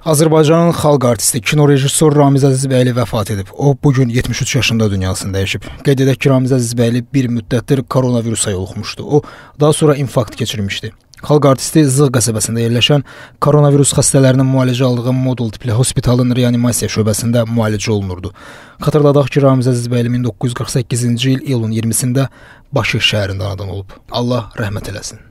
Azərbaycanın xalq artisti, kinorejissor Ramiz Əzizbəyli vəfat edib. O bu gün 73 yaşında dünyasını dəyişib. Qeyd edək ki, Ramiz Əzizbəyli bir müddətdir koronavirusa yoluxmuşdu. O daha sonra infarkt keçirmişdi. Xalq artisti Zığ qəsəbəsində yerləşən koronavirus xəstələrinin müalicə aldığı modul tipli hospitalın reanimasiya şöbəsində müalicə olunurdu. Xatırladaq ki, Ramiz Əzizbəyli 1948-ci il iyulun 20-sində Bakı şəhərində anadan olub. Allah rəhmət eləsin.